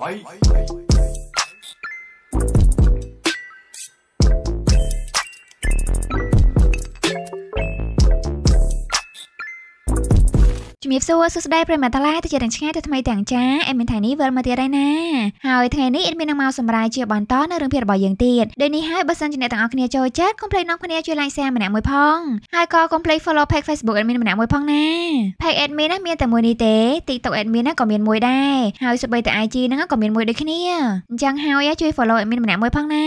Bye. Bye. ជំរាបសួរសួស្តីប្រិមត្តឡាយទៅជាទាំងឆ្ងាយទៅថ្មីទាំងចាអេមានថ្ងៃនេះវិលមកទៀតហើយណាហើយថ្ងៃនេះអេមាននឹងមកសម្រាយជាបន្តនៅរឿងភាគរបស់យើងទៀតដូចនេះហើយបើសិនជាអ្នកទាំងអស់គ្នាចូលចិត្តកុំភ្លេចនាំគ្នាជួយ like share ម្នាក់មួយផងហើយក៏កុំភ្លេច follow page Facebook អេមានម្នាក់មួយផងណា page អេមានណាមានតែមួយនេះទេ TikTok អេមានណាក៏មានមួយដែរហើយសូម្បីតែ IG ហ្នឹងក៏មានមួយដូចគ្នាអញ្ចឹងហើយជួយ follow អេមានម្នាក់មួយផងណា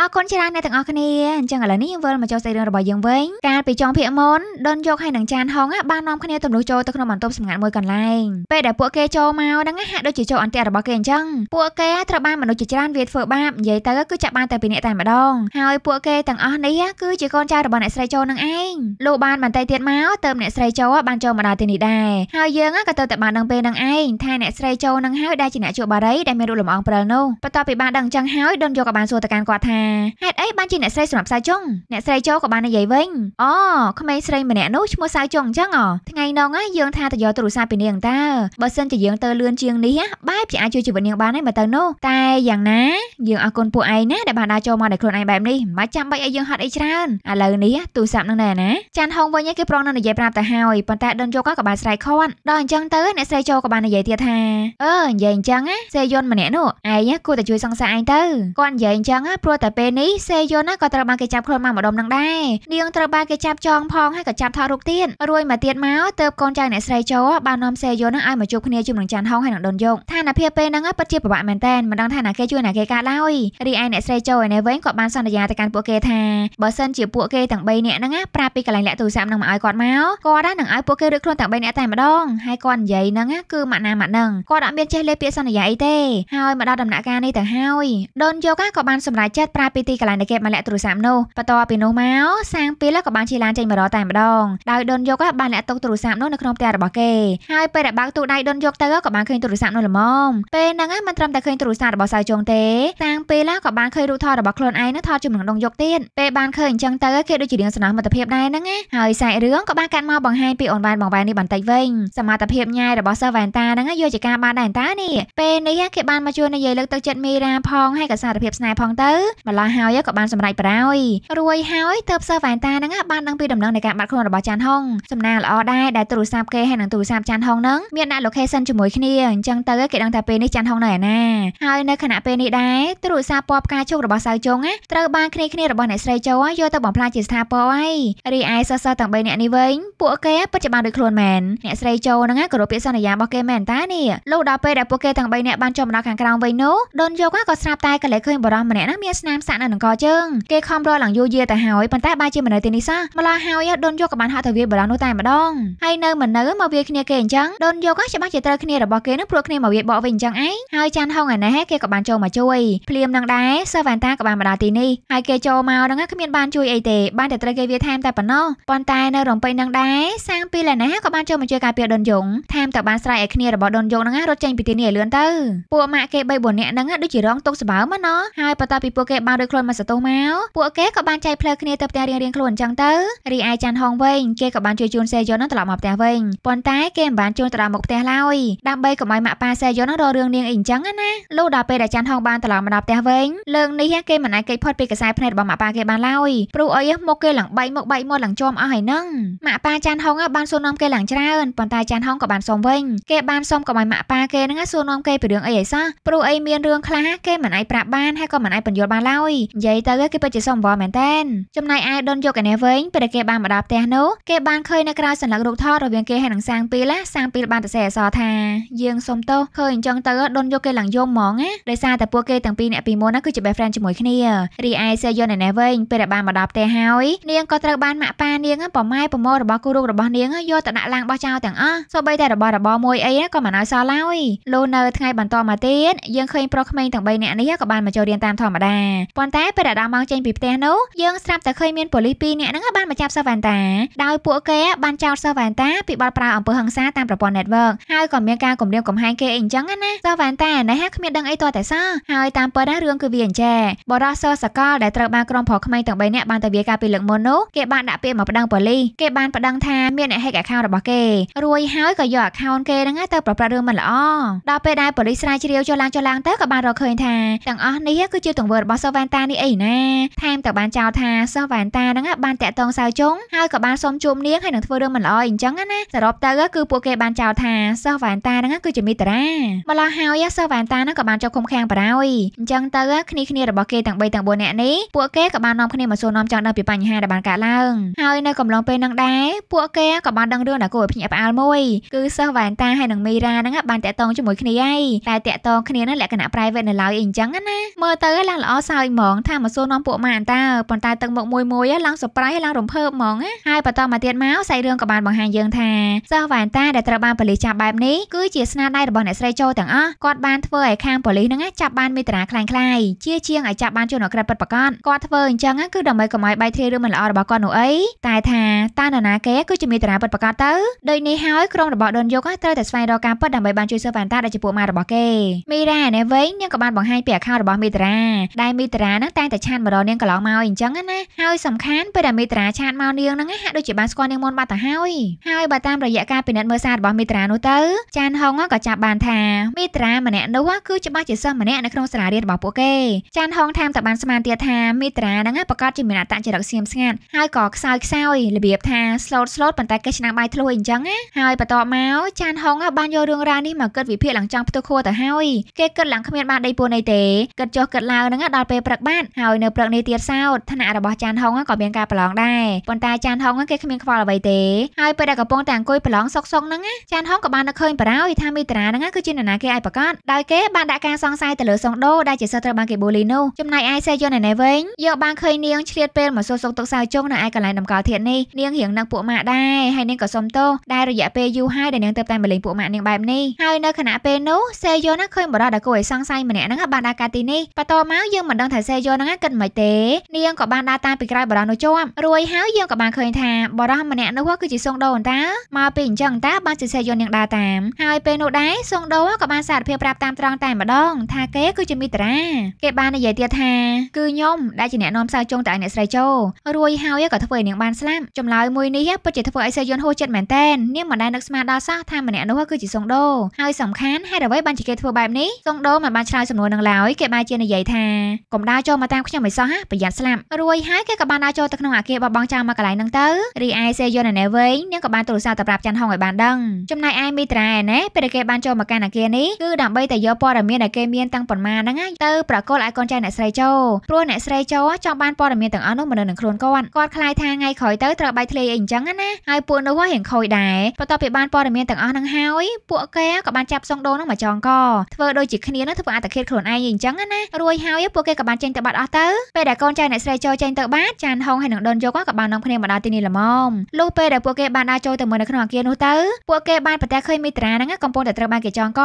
អរគុណច្រើនអ្នកទាំងអស់គ្នាអញ្ចឹងឥឡូវនេះយើងវិលមកចូលសាច់រឿងរបស់យើងវិញកាលពីចុងភាគមុនដុនយកឲ្យនឹងចានហុងបាននាំគ្នាទំនុកចូលទៅក្នុងបន្ទប់សម្ងាត់មួយកន្លែងពេលដែលពួកគេចូលមកហ្នឹងហាក់ដូចជាចូលអន្ទាក់របស់គេអញ្ចឹងពួកគេត្រូវបានមនុស្សជាច្រើនវាធ្វើបាបនិយាយទៅគឺចាប់បានតែពីអ្នកតែម្ដងហើយពួកគេទាំងអស់នេះគឺជាកូនចៅរបស់អ្នកស្រីចូលនឹងឯងលុះបានបន្តិចទៀតមកទៅអ្នកស្រីចូលបានចូលមកដល់ទីនេះដែរហើយយើងក៏ទៅតែបានដឹងពេលនឹងឯងថាអ្នកស្រីចូលនឹងហើយដែលជាអ្នកជួបបារីដែលមានរូបលំអងព្រិលនោះបន្ទាប់ពីបានដឹងអញ្ចឹងហើយដុនយកក៏បានសួរទៅកាន់គាត់ថាហេតុអីបានជាអ្នកស្រីសម្រាប់សៅចុងអ្នកស្រីចូលក៏បាននិយាយវិញអូក្មេងស្រីម្នាក់នោះឈ្មោះសៅចុងអញ្ចឹងអូថ្ងៃនោះយើងថាទៅយកទូរស័ព្ទពីនាងតើបើសិនជាយើងទៅលឿនជាងនេះបាយជាអាចជួយជីវិតនាងបានហើយបើទៅនោះតែយ៉ាងណាយើងអរគុណពួកឯងណាដែលបានដើរចូលមកដល់ខ្លួនឯងបែបនេះមិនចាំបាច់ឲ្យយើងហត់អីច្រើនឥឡូវនេះទូរស័ព្ទនឹងណែណាចាន់ហុងវិញគេប្រងនៅនិយាយប្រាប់ទៅហើយប៉ុន្តែដុនយកក៏បានស្រែកខាត់ដល់អញ្ចឹងទៅអ្នកស្រីចូលក៏បាននិយាយទៀតថាអឺនិយាយអញ្ចឹងណាសេយុនម្នាក់នោះឯងគួរតែជួយសង្សារឯងទៅគាត់និយាយអញ្ចឹងព្រោះតែពេលនេះសេយុនក៏ត្រូវបានគេចាប់ខ្លួនមកម្ដុំនឹងដែរនាងត្រូវបានគេចាប់ចងផងហើយក៏ចាប់ថតរូបទៀតរួយមកទៀតមកទៅកូនចៅអ្នកស្រីចូលបាននាំសេយូនឹងឲ្យមកជួបគ្នាជាមួយនឹងចាន់ហុងហើយនឹងដុនយកឋានភាពពេលហ្នឹងពិតជាពិបាកមែនតើមិនដឹងថាណាគេជួយណាគេកើតឡើយរីឯអ្នកស្រីចូលឯនេះវិញក៏បានសន្យាទៅកាន់ពួកគេថាបើសិនជាពួកគេទាំង3នាក់ហ្នឹងប្រាប់ពីកន្លែងលាក់ទូរស័ព្ទនឹងមកឲ្យគាត់មកគាត់នឹងឲ្យពួកគេរឹកខ្លួនទាំង3នាក់តែម្ដងហើយគាត់និយាយហ្នឹងគឺម៉ាក់ណាម៉ាក់ហ្នឹងគាត់អត់មានចេះលេពាក្យសន្យាអីទេហើយមកដល់ដំណាក់កាលនេះទៅហើយដុនយកក៏បានសម្រេចចិត្តប្រាប់ពីទីកន្លែងដែលគេមកលាក់ទូរស័ព្ទនោះបន្ទាប់ពីនោះមកសាងពីលក៏បានជាឡានចេញមករកតែម្ដងដោយដុនយកបានលាក់ទុកទូរស័ព្ទនោះនៅក្នុងផ្ទះរបស់របស់គេហើយពេលដែលបើកទូដៃដុនយកទៅក៏បានឃើញទូរស័ព្ទនោះល្មមពេលហ្នឹងមិនត្រឹមតែឃើញទូរស័ព្ទរបស់សៅជងទេតាំងពេលហ្នឹងក៏បានឃើញរូបថតរបស់ខ្លួនឯងហ្នឹងថតជាមួយនឹងដុងយកទៀតពេលបានឃើញអញ្ចឹងទៅគេដូចជារៀងស្នើមិត្តភាពដែរហ្នឹងណាហើយសាច់រឿងក៏បានកាត់មកបង្ហាញពីអូនវ៉ែនបងវ៉ែននេះបន្តិចវិញសមត្ថភាពញ៉ាយរបស់សិស្សវ៉ែនតាហ្នឹងយកជាការបានដែរតានេះពេលនេះគេបានមកជួយនិយាយលើកទឹកចិត្តមីរ៉ាផងហើយក៏សារភាពស្នេហ៍ផងទៅម្ល៉េះហើយក៏បានសម្រេចប្រោយរួយហើយទៅសិស្សវ៉ែនតាហ្នឹងបានដឹងពីដំណឹងនៃការបាត់ខ្លួនរបស់ចាន់ហុងសំណាងល្អដែរដែលទូរស័ព្ទគេហើយនឹងទូរស័ព្ទចាន់ហុងហ្នឹងមានដាក់ location ជាមួយគ្នាអញ្ចឹងទៅគេដឹងថាពេលនេះចាន់ហុងនៅឯណាហើយនៅខណៈពេលនេះដែរទូរស័ព្ទពណ៌ផ្កាឈូករបស់សៅជុងត្រូវបានគ្នាគ្នារបស់អ្នកស្រីចូលយកទៅបំផ្លាញជាស្ថាពរហើយរីឯសិស្សសិស្សទាំង3នាក់នេះវិញពួកគេពិតជាបានដូចខ្លួនមែនអ្នកស្រីចូលហ្នឹងក៏រកពាក្យសន្យារបស់គេមែនតានេះលោកដល់ពេលដែលពួកគេទាំង3នាក់បានចូលមកដល់ខាងក្រោមវិញនោះដុនយកក៏ស្រាប់តែកលែកឃើញបរិមម្នាក់ណាមានស្នាមសាក់នៅនឹងកជើងគេខំរត់ឡើងយូរយារទៅហើយប៉ុន្តែបើជាមនុស្សទីនេះសោះម្ល៉េះហើយដុនយកក៏បានហៅទៅវាបរិមនោះតែម្ដងហើយនៅមិននៅមកវាយគ្នាគេអញ្ចឹងដូនយកច្បាស់ជាត្រូវគ្នារបស់គេនឹងព្រោះគ្នាមកវាយបកវិញអញ្ចឹងឯងហើយចាន់ហុងអាណេះគេក៏បានចូលមកជួយភ្លាមនឹងដែរសាវ៉ាន់តាក៏បានមកដល់ទីនេះហើយគេចូលមកនឹងគ្មានបានជួយអីទេបានតែត្រូវគេវាយថែមតែប៉ុណ្ណោះប៉ុន្តែនៅរំពេញនឹងដែរសាងពីលអាណេះក៏បានចូលមកជួយការពារដូនយងថែមទាំងបានស្រ័យឲ្យគ្នារបស់ដូនយងនឹងរត់ចេញពីទីនេះឲ្យលឿនទៅពួកម៉ាក់គេ3 4នាក់នឹងដូចជារងទុកសម្បើមណោះហើយបន្ទាប់ពីពួកគេបានរួចខ្លួនមកសតុះមកពួកគេក៏បានចែកផ្លូវគ្នាទៅផ្ទះរៀងៗខ្លួនអញ្ចឹងទៅរីឯចាន់ហុងវិញគេក៏បានជួយជូនសេយ៉ុននឹងត្រឡប់មកផ្ទះវិញប៉ុន្តែគេមិនបានជួញទៅដល់មុខផ្ទះឡើយដើម្បីកុំឲ្យម៉ាក់ប៉ាសែយុននឹងរករឿងនាងអីអញ្ចឹងណាលុះដល់ពេលដែលច័ន្ទហងបានត្រឡប់មកដល់ផ្ទះវិញលើងនេះគេមិនអាចគេចផុតពីខ្សែភ្នែករបស់ម៉ាក់ប៉ាគេបានឡើយព្រោះអីមកគេឡើងបៃមកបៃមកឡើងជាប់អស់ហើយនឹងម៉ាក់ប៉ាច័ន្ទហងបានសួរនាំគេឡើងច្រើនប៉ុន្តែច័ន្ទហងក៏បានសុំវិញគេបានសុំកុំឲ្យម៉ាក់ប៉ាគេនឹងសួរនាំគេពីរឿងអីឲ្យសោះព្រោះអីមានរឿងខ្លះគេមិនអាចប្រាប់បានហើយក៏មិនអាចបញ្យល់បានឡើយនិយាយទៅគេពិតជាសុំបងមែនតែនចំណែកឯដុនយកឯនេះវិញពេលគេបានមកដល់ផ្ទះនោះគេបានឃើញនៅក្រៅសញ្ញារូបថតរវាងគេហើយនឹងសាងពីលសាងពីលបានតែសេះអសថាយើងសុំទោសឃើញអញ្ចឹងទៅដុនយកគេឡើងយំហ្មងណាដោយសារតែពួកគេទាំងពីរអ្នកពីមុនណាគឺជា best friend ជាមួយគ្នារីឯសេយនឯណេះវិញពេលដែលបានមកដល់ផ្ទះហើយនាងក៏ត្រូវបានម៉ាក់ប៉ានាងប្រម៉ែប្រមោរបស់គូរូបរបស់នាងយកទៅដាក់ឡាងបោះចោលទាំងអស់សូម្បីតែរបស់របរមួយអីក៏មិនឲ្យសល់ឡើយលោនៅថ្ងៃបន្តមកទៀតយើងឃើញប្រុសក្មេងទាំង3នាក់នេះក៏បានមកចូលរៀនតាមធម្មតាប៉ុន្តែពេលដែលដល់ម៉ោងចេញពីផ្ទះនោះយើងស្រាប់តែឃើញមានប៉ូលីស2នាក់ហ្នឹងបានមកចាប់សិស្សវ៉ែនតាដោយពួកគេបានចោទសិស្សវ៉ែនតាពីបទប្រើអំពើហិង្សាតាមប្រព័ន្ធ network ហើយក៏មានការគំរាមកំហែងគេអីអញ្ចឹងណាសវ៉ាន់តាណែហាគ្មានដឹងអីតតែសោះហើយតាមពិតណារឿងគឺវាអញ្ចេះបរិសសកលដែលត្រូវបានក្រុមប្រុសក្មេងទាំង3នាក់បានទៅវាការពីលើកមុននោះគេបានដាក់ពាក្យមកប្តឹងប៉ូលីសគេបានប្តឹងថាមានអ្នក hack account របស់គេរួយហើយក៏យក account គេហ្នឹងទៅប្រព្រឹត្តរឿងមិនល្អដល់ពេលដែលប៉ូលីសស្រាវជ្រាវចូលឡើងចូលឡើងទៅក៏បានរកឃើញថាទាំងអស់នេះគឺជាទង្វើរបស់សូវ៉ាន់តានេះអីណាថែមទាំងបានចោទថាសូវ៉ាន់តាហ្នឹងបានតាក់ទងសៅជុងហើយក៏បានសុំជួមនាងហើយនឹងធ្វើរឿងមិនល្អអីអញ្ចឹងណាសរុបទៅគឺពួកគេបានចោទថាសិស្សវ៉ែនតាហ្នឹងគឺជាមីតារាម្ល៉េះហើយសិស្សវ៉ែនតាហ្នឹងក៏បានចុះឃុំឃាំងបារោយអញ្ចឹងទៅ គ្នាគ្នារបស់គេទាំង3ទាំង4នាក់នេះពួកគេក៏បាននាំគ្នាមកសួរនាំចង់ដឹងពីបញ្ហាដែលបានកើតឡើង ហើយនៅកំឡុងពេលហ្នឹងដែរពួកគេក៏បានដឹងរឿងដែលគួរឲ្យភ្ញាក់ផ្អើលមួយគឺសិស្សវ៉ែនតាហើយនិងមីរាហ្នឹងបានតាក់ទងជាមួយគ្នាហើយតែតាក់ទងគ្នាហ្នឹងលក្ខណៈ private នៅឡើយអីអញ្ចឹងណាមើលទៅឡើងល្អសើចហ្មងថាមកសួរនាំពួកម៉ាអន្តើប៉ុន្តែទឹកមុខមួយមួយឡើង surprise ឡើងរំភើបហ្មងហើយបន្តមកទៀតមកសាច់រឿងក៏បានបង្ហាញយើងថាសិស្សវ៉ែនតាដែលត្រូវបានប៉ូលីសចាប់បែបនេះគឺជាស្នាដៃរបស់អ្នកស្រីចូលទាំងអស់គាត់បានធ្វើឲ្យខាងប៉ូលីសនឹងចាប់បានមេតារាខ្លាំងខ្លាយជាជាងឲ្យចាប់បានជនអក្រិតពិតប្រាកដគាត់ធ្វើអញ្ចឹងគឺដើម្បីកុំឲ្យបែកធ្លាយរឿងមិនល្អរបស់គាត់នោះអីតែថាតើនរណាគេ គឺជាមេតារាពិតប្រាកដទៅដូចនេះហើយក្រុមរបស់ដុនយុកត្រូវតែស្វែងរកការពិតដើម្បីបានជួយសិស្សវ៉ែនតាដែលជាពួកម៉ែរបស់គេមីរ៉ានេះវិញនាងក៏បានបង្ហាញពីអាខោរបស់មេតារាដែលមេតារានឹងតែងតែឆានមករកនាងកន្លងមកអញ្ចឹងណាហើយសំខាន់ពេលដែលមេតារាឆានមកនាងនឹងហាក់ដូចជាបានស្គាល់នាងមុនបាត់ទៅហើយហើយបើតាមរយៈការពិនិត្យមើលសាររបស់មីត្រានោះទៅចានហុងក៏ចាប់បានថាមីត្រាម្នាក់នោះគឺច្បាស់ជាសិស្សម្នាក់នៅក្នុងសាលារៀនរបស់ពួកគេចានហុងតាមតបានស្មានទៀតថាមីត្រានឹងប្រកាសជាមានអត្តចរិតស្ងៀមស្ងាត់ហើយក៏ខ្សោយខ្សោយរបៀបថា slot slot ប៉ុន្តែគេឆ្នាំបាយធ្លុះអីអញ្ចឹងណាហើយបន្ទាប់មកចានហុងបានយករឿងរ៉ាវនេះមកគិតវិភាគឡើងចង់ផ្ទុះខួរទៅហើយគេគិតឡើងគ្មានបានដីពួនអីទេគិតចុះគិតឡើងនឹងដល់ពេលព្រឹកបាត់ហើយនៅព្រឹកនេះទៀតសោតឋានៈរបស់ចានហុងក៏មានការប្រឡងដែរប៉ុន្តែចានហុងគេគ្មានខ្វល់អ្វីទេហើយពេលដែលកំពុងតែអង្គុយប្រឡងសុកសុងហ្នឹងចានហុងក៏បាននឹកឃើញបារោយថាមីតារាហ្នឹងគឺជានរណាគេឲ្យប្រកាសដោយគេបានដាក់ការសង្ស័យទៅលើសុងដូដែលជាសិស្សត្រូវបានគេបូលីនោះចំណែកឯសេយុនឯណេះវិញយកបានឃើញនាងឆ្លៀតពេលមកសួរសុកទុកសៅជុងនៅឯកន្លែងតម្កល់ធាតុនេះនាងរៀងនឹកពួកម៉ាក់ដែរហើយនាងក៏សុំទោសដែលរយៈពេលយូរហើយដែលនាងទៅតែម្លេងពួកម៉ាក់នាងបែបនេះហើយនៅខណៈពេលនោះសេយុនហ្នឹងឃើញបារោដែលគួរឲ្យសង្ស័យម្នាក់ហ្នឹងបានដើរកាទីនេះបន្ទាប់មកយើងមិនដឹងថាសេយុនហ្នឹងគិតមិនទេនាងក៏បានដើរតាមពីក្រោយបារោនោះជាប់រួយហើយយើងក៏បានឃើញថាបារោះម្នាក់នោះគឺជាសុងដូនតាមកដល់ពេលអញ្ចឹងតាបានជាសេះយន់នាងដើរតាមហើយពេលនោះដែរសងដូក៏បានសារភាពប្រាប់តាមត្រង់តែម្ដង ថាគេគឺជាមិត្តរាគេបាននិយាយទៀតថាគឺខ្ញុំដែលជាអ្នកនាំសើចងតើអ្នកស្រីចូលរួយហើយក៏ធ្វើឲ្យនាងបានស្លាប់ចម្លើយមួយនេះពិតជាធ្វើឲ្យសេះយន់ហួចចិត្តមែនតែននាងមិនដែលនឹកស្មានដល់សោះថាម្នាក់នោះគឺជាសងដូហើយសំខាន់ហេតុអ្វីបានជាគេធ្វើបែបនេះសងដូមិនបានឆ្លើយសំណួរនឹងឡើយគេបែរជានិយាយថាកុំដើរចូលមកតាមខ្ញុំមិនសោះប្រយ័ត្នស្លាប់រួយហើយគេក៏បានដើរចូលទៅក្នុងអាគារបបងចាំមកកន្លែងហ្នឹងទៅរីឯសេះយន់នៅវិញនាងក៏បានទូរស័ព្ទទៅប្រាប់ប់ច័ន្ទហុងឲ្យបានដឹងចំណែកឯមីត្រាឯណែពេលដែលគេបានចូលមកកាន់អាគារនេះគឺដើម្បីតែយកព័ត៌មានដែលគេមានតាំងប៉ុន្មានហ្នឹងទៅប្រកល់ឲ្យកូនចៅអ្នកស្រីចូលព្រោះអ្នកស្រីចូលចង់បានព័ត៌មានទាំងអស់នោះមកនៅនឹងខ្លួនគាត់គាត់ខ្លាចថាថ្ងៃក្រោយទៅត្រូវបែកធ្លាយអីអញ្ចឹងណាហើយពួកនោះរៀងខូចដែរបន្ទាប់ពីបានព័ត៌មានទាំងអស់ហ្នឹងហើយពួកគេក៏បានចាប់សងដូនហ្នឹងមកចងកធ្វើដូចជាគ្នានឹងធ្វើអត្តឃាតខ្លួនឯងអញ្ចឹងណារួចហើយពួកគេក៏បានចេញទៅបាត់អស់ទៅពេលដែលកូនចៅអ្នកស្រីចូលចេញទៅបាត់ចានហុងហើយនឹងដូនយកក៏បាននាំគ្នាមកដល់ទីនេះល្មមលុះពេលដែលពួកគេបានដើរចូលទៅមើលនៅក្នុងអង្គាសនោះទៅពួកគេបានប្រទះឃើញមីត្រាហ្នឹងកំពុងតែត្រូវបានគេចងក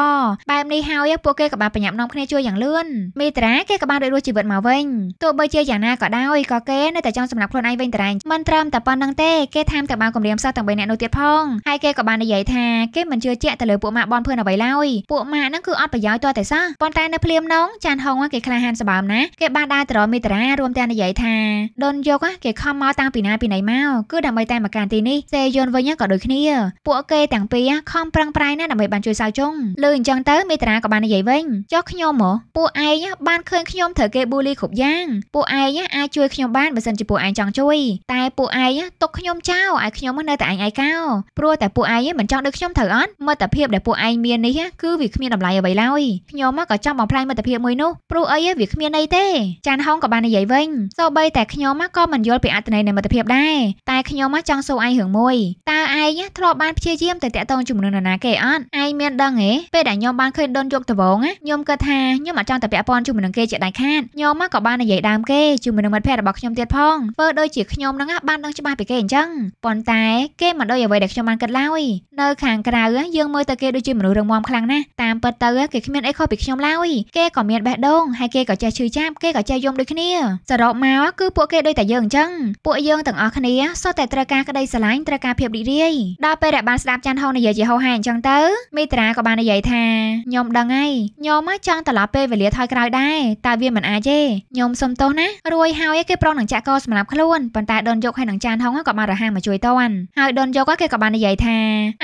បែបនេះហើយពួកគេក៏បានប្រញាប់នាំគ្នាជួយយ៉ាងលឿនមីត្រាគេក៏បានរួចរស់ជីវិតមកវិញទោះបីជាយ៉ាងណាក៏ដោយក៏គេនៅតែចង់សម្រាប់ខ្លួនឯងវិញតរ៉ែងមិនត្រឹមតែប៉ុណ្្នឹងទេគេថែមទាំងបានគម្រាមសោះទាំង3នាក់នោះទៀតផងហើយគេក៏បាននិយាយថាគេមិនជឿជាក់ទៅលើពួកម៉ាក់បនភឿនអ្វីឡើយពួកម៉ាក់ហ្នឹងគឺអត់ប្រយោជន៍ទាល់តែសោះប៉ុន្តែនៅភ្លាមនងចានហុងគេក្លាហានសម្បើមណាគេបានដើរទៅរកមីត្រារួមទាំងនិយាយថាដុនយកគេខំមកតាំងពីណាពីណីមកគឺដើម្បីតែមកកាន់ទីនេះសេយុនវិញក៏ដូចគ្នាពួកគេទាំងពីរខំប្រឹងប្រែងណាស់ដើម្បីបានជួយសៅចុងលើអញ្ចឹងទៅមេតារាក៏បាននិយាយវិញចុះខ្ញុំហ៎ពួកឯងបានឃើញខ្ញុំត្រូវគេប៊ូលីគ្រប់យ៉ាងពួកឯងអាចជួយខ្ញុំបានបើសិនជាពួកឯងចង់ជួយតែពួកឯងទុកខ្ញុំចោលឲ្យខ្ញុំនៅតែឯងឯកោព្រោះតែពួកឯងមិនចង់ដូចខ្ញុំត្រូវអត់មិត្តភាពដែលពួកឯងមាននេះគឺវាគ្មានតម្លៃអ្វីឡើយខ្ញុំក៏ចង់បំផ្លាញមិត្តភាពមួយនោះព្រោះអីវាគ្មានន័យទេចានហុងក៏បាននិយាយវិញសូម្បីតែខ្ញុំក៏មិនយល់ពីអត្ថន័យនៃមិត្តភាពដែរតែខ្ញុំចង់សួរឯងរឿងមួយតើឯងធ្លាប់ធ្លាប់បានព្យាយាមទៅតាក់ទងជាមួយនឹងនរណាគេអត់ឯងមានដឹងទេពេលដែលខ្ញុំបានឃើញដុនយកដបងខ្ញុំគិតថាខ្ញុំអត់ចង់ទៅពាក់ព័ន្ធជាមួយនឹងគេជាដាច់ខាតខ្ញុំមកក៏បាននិយាយដើមគេជាមួយនឹងមិត្តភ័ក្តិរបស់ខ្ញុំទៀតផងធ្វើដូចជាខ្ញុំនឹងបានដឹងច្បាស់ពីគេអញ្ចឹងប៉ុន្តែគេមិនដូចអ្វីដែលខ្ញុំបានគិតឡើយនៅខាងក្រៅយើងមើលទៅគេដូចជាមនុស្សរឹងមាំខ្លាំងណាស់តាមពិតទៅគេគ្មានអីខុសពីខ្ញុំឡើយគេក៏មានបេះដូងហើយគេក៏ចេះឈឺចាប់គេក៏ចេះយំដូចគ្នាសរុបមកគឺពួកគេដូចតែយើងអញ្ចឹងពួកយើងទាំងអស់គ្នាសុទ្ធតែត្រូវការក្តីស្រឡាញ់ត្រូវការភាពរីករាយដល់ដល់ពេលដែលបានស្ដាប់ចាន់ហុងនិយាយជាហោហាអញ្ចឹងទៅមីត្រាក៏បាននិយាយថាខ្ញុំដឹងហើយខ្ញុំចង់ត្រឡប់ពេលវេលាថយក្រោយដែរតែវាមិនអាចទេខ្ញុំសុំទោសណារួយហើយគេប្រុងនឹងចាក់កសម្រាប់ខ្លួនប៉ុន្តែដុនយកហើយនឹងចានហុងក៏បានរហ័សមកជួយតន់ហើយដុនយកគេក៏បាននិយាយថា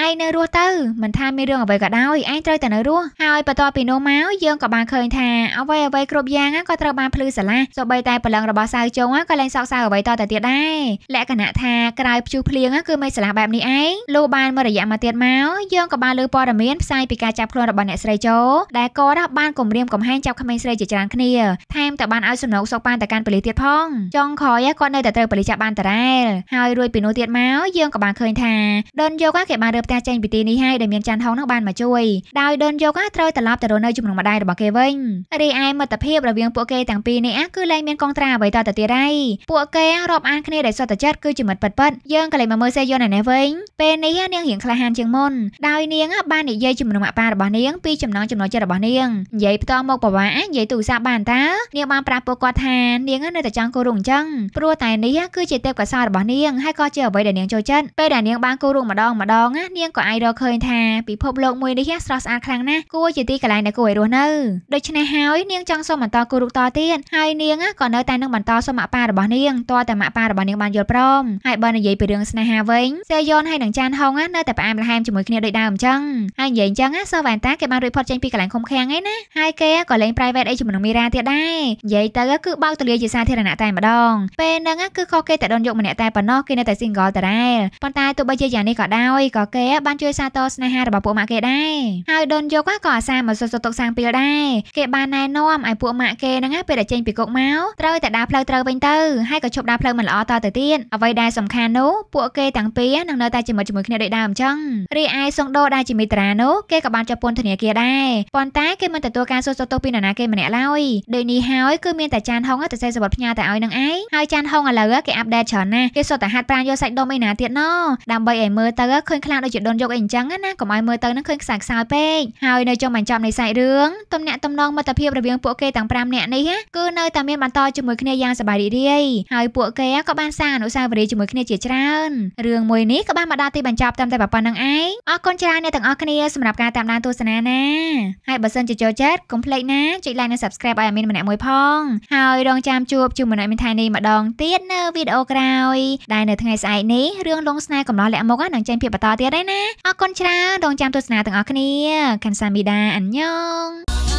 ឯងនៅរស់ទៅមិនថាមានរឿងអ្វីក៏ដោយឯងត្រូវតែនៅរស់ហើយបន្ទាប់ពីនោះមកយើងក៏បានឃើញថាអ្វីអ្វីគ្រប់យ៉ាងក៏ត្រូវបានភ្លឺស្រឡះសូម្បីតែព្រលឹងរបស់សៅជុងក៏លែងសោកសៅអ្វីតទៅទៀតដែរលក្ខណៈថាក្រៅព្យុះភ្លៀងគឺមិនស្រឡះបែបនេះឯងលុះបានមួយរយៈមកទៀតមកយើងក៏បានលើព័ត៌មានផ្សាយពីការចាប់ខ្លួនរបស់អ្នកស្រីចូដែលក៏រ៉ះបានគំរាមកំហែងចាប់ក្មេងស្រីជាច្រើនគ្នាថែមទាំងបានឲ្យសំណងសុកបានទៅកាន់ប៉ូលីសទៀតផងចុងក្រោយគាត់នៅតែត្រូវប៉ូលីសចាប់បានតារ៉ែលហើយរួចពីនោះទៀតមកយើងក៏បានឃើញថាដុនយកគេបានរើផ្ទះចេញពីទីនេះហើយដែលមានចាន់ហុងនោះបានមកជួយដោយដុនយកត្រូវត្រឡប់ទៅរស់នៅជាមួយម្ដាយរបស់គេវិញរីឯមិត្តភាពរវាងពួកគេទាំងពីរនេះគឺលែងមានកងត្រាអ្វីតទៅទៀតហើយពួកគេរាប់អានគ្នាដោយសុទ្ធចិត្តគឺជាមិត្តពិតៗយើងក៏លែងមកមើលសេយន់ឯនេះវិញពេលនេះនាងរៀងក្លាហានជាងមុនដោយនាងបាននិយាយជាមួយនឹងម៉ាក់ប៉ារបស់នាងពីចំណងចំណុចចិត្តរបស់នាងនិយាយផ្ទាល់មកបបាក់និយាយទូរស័ព្ទបានតានាងបានប្រាប់ពួកគាត់ថានាង នៅតែចង់គូរួមអញ្ចឹងព្រោះតែនេះគឺជាទេពកោសល្យរបស់នាងហើយក៏ជាអ្វីដែលនាងចូលចិត្តពេលដែលនាងបានគូរួមម្ដងម្ដងនាងក៏អាចរកឃើញថាពិភពលោកមួយនេះស្រស់ស្អាតខ្លាំងណាស់គួរជាទីកន្លែងដែលគួរឲ្យរស់នៅដូច្នេះហើយនាងចង់សូមបន្តគូរួមតទៀតហើយនាងក៏នៅតែនឹងបន្តសូមម៉ាក់ប៉ារបស់នាងតតែម៉ាក់ប៉ារបស់នាងបានយល់ព្រមហើយបើនិយាយពីរឿងស្នេហាវិញសេយ៉នហើយនឹងចាននហុងនៅតែផ្អែមល្ហែមជាមួយគ្នាដូចដើមអញ្ចឹងហើយនិយាយអញ្ចឹងសវ៉ាន់តាគេបានរួចផុតចេញពីកន្លែងឃុំឃាំងឯណាហើយគេក៏លេង private អីជាមួយនឹងមីរ៉ាទៀតដែរនិយាយទៅគឺបើកទលាជាសាធារណៈតែម្ដងពេលហ្នឹងគឺខុសគេតែដនយកម្នាក់តែប៉ុណ្ណោះគេនៅតែ single ដដែលប៉ុន្តែទោះបីជាយ៉ាងនេះក៏ដោយក៏គេបានជួយសាទរស្នេហារបស់ពួកម៉ាក់គេដែរហើយដនយកក៏អាសាមកសុទ្ធទុកសាំងពីលដែរគេបានណែនាំឲ្យពួកម៉ាក់គេហ្នឹងពេលដែលចេញពីគុកមកត្រូវតែដើរផ្លូវត្រូវវិញទៅហើយក៏ឈប់ដើរផ្លូវមិនល្អតទៅទៀតអ្វីដែលសំខាន់នោះពួកគេទាំងពីរនឹងនៅតែជាមួយជាមួយជាមួយគ្នាដូចដើមអញ្ចឹងរីឯសុងដូដែលជាមីត្រានោះគេក៏បានចាប់ពន្ធធនាគារដែរប៉ុន្តែគេមិនទទួលការសួរសុខទុក្ខពីនរណាគេម្នាក់ឡើយដូចនេះហើយគឺមានតែចានហុងទៅសេសវត្តផ្ញើតែឲ្យនឹងឯងហើយចានហុងឥឡូវគេអាប់ដេតច្រើនណាស់គេសុទ្ធតែហាត់ប្រាណយកសាច់ដុំឯណាទៀតណោះដើម្បីឲ្យមើលទៅឃើញខ្លាំងដូចជាដុនយកអីអញ្ចឹងណាកុំឲ្យមើលទៅនឹងឃើញខ្សែខ្សោយពេកហើយនៅចុងបញ្ចប់នៃសាច់រឿងទំនាក់ទំនងមិត្តភាពរវាងពួកគេទាំង5នាក់នេះគឺនៅតែមានបន្តជាមួយគ្នាយ៉ាងសប្បាយរីករាយហើយពួកគេក៏បានសាងអនុស្សាវរីយ៍ជាមួយគ្នាជាច្រើនរឿងមួយនេះក៏បានមកដល់ទីបញ្ចប់តាមតែប៉ុណ្្នឹងឯងអរគុណច្រើនអ្នកទាំងអស់គ្នាសម្រាប់ការតាមដានទស្សនាណាហើយបើសិនជាចូលចិត្តកុំភ្លេចណាចុច like និង subscribe ឲ្យអាមីនម្នាក់មួយផង ហើយរងចាំជួបជាមួយអ្នកមានថៃនេះម្ដងទៀតនៅវីដេអូក្រោយ ដែលនៅថ្ងៃស្អែកនេះរឿងលងស្នេហ៍កំឡោះលាក់មុខនឹងចេញភាពបន្តទៀតហើយណាអរគុណច្រើនរងចាំទស្សនាទាំងអស់គ្នាខាន់សាមីដាអញ្ញង